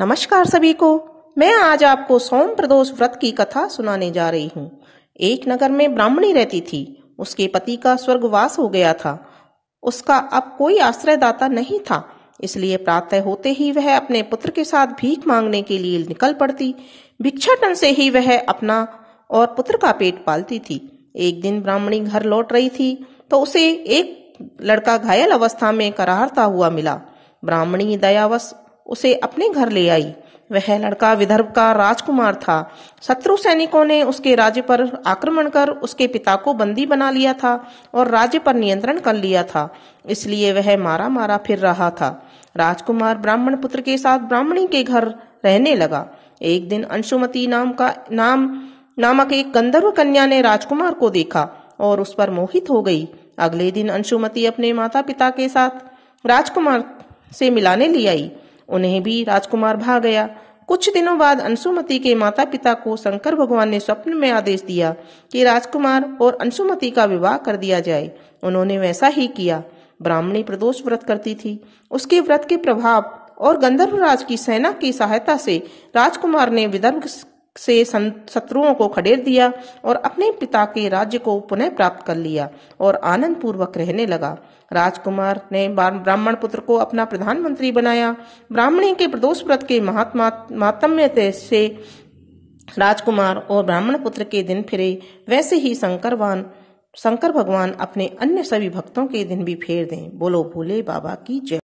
नमस्कार सभी को मैं आज आपको सोम प्रदोष व्रत की कथा सुनाने जा रही हूँ एक नगर में ब्राह्मणी रहती थी उसके पति का स्वर्गवास हो गया था उसका अब कोई आश्रयदाता नहीं था इसलिए प्रातः होते ही वह अपने पुत्र के साथ भीख मांगने के लिए निकल पड़ती भिक्षाटन से ही वह अपना और पुत्र का पेट पालती थी एक दिन ब्राह्मणी घर लौट रही थी तो उसे एक लड़का घायल अवस्था में करारता हुआ मिला ब्राह्मणी दयावश उसे अपने घर ले आई वह लड़का विदर्भ का राजकुमार था शत्रु सैनिकों ने उसके राज्य पर आक्रमण कर उसके पिता को बंदी बना लिया था और राज्य पर नियंत्रण कर लिया था इसलिए वह मारा मारा फिर रहा था राजकुमार ब्राह्मण पुत्र के साथ ब्राह्मणी के घर रहने लगा एक दिन अंशुमती नाम का नाम नामक एक गंधर्व कन्या ने राजकुमार को देखा और उस पर मोहित हो गई अगले दिन अंशुमती अपने माता पिता के साथ राजकुमार से मिलाने ले आई उन्हें भी राजकुमार भाग गया कुछ दिनों बाद अंशुमती के माता पिता को शंकर भगवान ने स्वप्न में आदेश दिया कि राजकुमार और अंशुमति का विवाह कर दिया जाए उन्होंने वैसा ही किया ब्राह्मणी प्रदोष व्रत करती थी उसके व्रत के प्रभाव और गंधर्वराज की सेना की सहायता से राजकुमार ने विदर्भ से शत्रुओं को खडेर दिया और अपने पिता के राज्य को पुनः प्राप्त कर लिया और आनंद पूर्वक रहने लगा राजकुमार ने ब्राह्मण पुत्र को अपना प्रधानमंत्री बनाया ब्राह्मणी के प्रदोष व्रत के महात्मा से राजकुमार और ब्राह्मण पुत्र के दिन फिरे वैसे ही शंकरवान शंकर भगवान अपने अन्य सभी भक्तों के दिन भी फेर दें बोलो भोले बाबा की जय